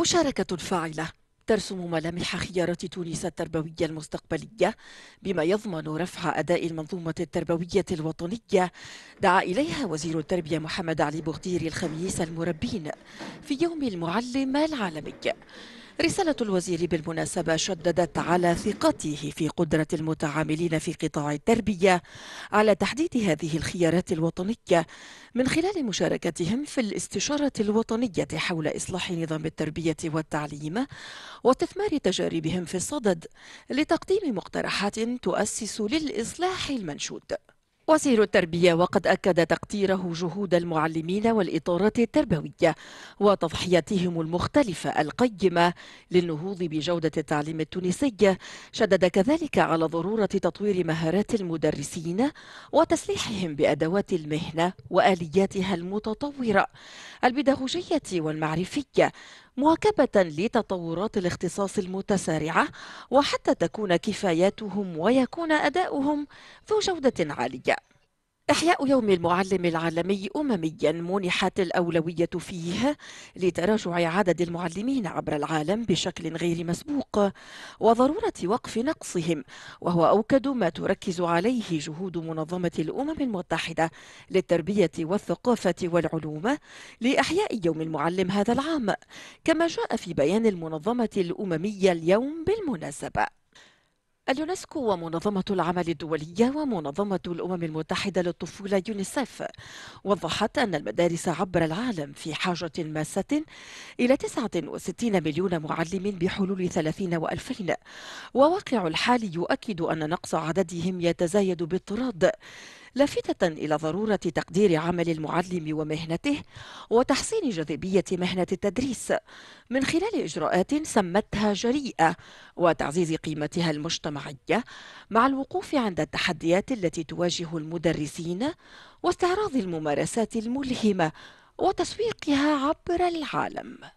مشاركة فاعلة ترسم ملامح خيارات تونس التربوية المستقبلية بما يضمن رفع أداء المنظومة التربوية الوطنية دعا إليها وزير التربية محمد علي بغدير الخميس المربين في يوم المعلم العالمي رسالة الوزير بالمناسبة شددت على ثقته في قدرة المتعاملين في قطاع التربية على تحديد هذه الخيارات الوطنية من خلال مشاركتهم في الاستشارة الوطنية حول إصلاح نظام التربية والتعليم واستثمار تجاربهم في الصدد لتقديم مقترحات تؤسس للإصلاح المنشود وزير التربية وقد أكد تقديره جهود المعلمين والإطارات التربوية وتضحياتهم المختلفة القيمة للنهوض بجودة التعليم التونسي شدد كذلك على ضرورة تطوير مهارات المدرسين وتسليحهم بأدوات المهنة وآلياتها المتطورة البداغوجية والمعرفية مواكبة لتطورات الاختصاص المتسارعة وحتى تكون كفاياتهم ويكون أداؤهم ذو جودة عالية إحياء يوم المعلم العالمي أمميا منحت الأولوية فيه لتراجع عدد المعلمين عبر العالم بشكل غير مسبوق وضرورة وقف نقصهم وهو أوكد ما تركز عليه جهود منظمة الأمم المتحدة للتربية والثقافة والعلوم لإحياء يوم المعلم هذا العام كما جاء في بيان المنظمة الأممية اليوم بالمناسبة اليونسكو ومنظمة العمل الدولية ومنظمة الأمم المتحدة للطفولة يونيسيف وضحت أن المدارس عبر العالم في حاجة ماسة إلى 69 مليون معلم بحلول 30 و2000 وواقع الحال يؤكد أن نقص عددهم يتزايد باضطراد لافتة إلى ضرورة تقدير عمل المعلم ومهنته وتحسين جاذبية مهنة التدريس من خلال إجراءات سمتها جريئة وتعزيز قيمتها المجتمعية مع الوقوف عند التحديات التي تواجه المدرسين واستعراض الممارسات الملهمة وتسويقها عبر العالم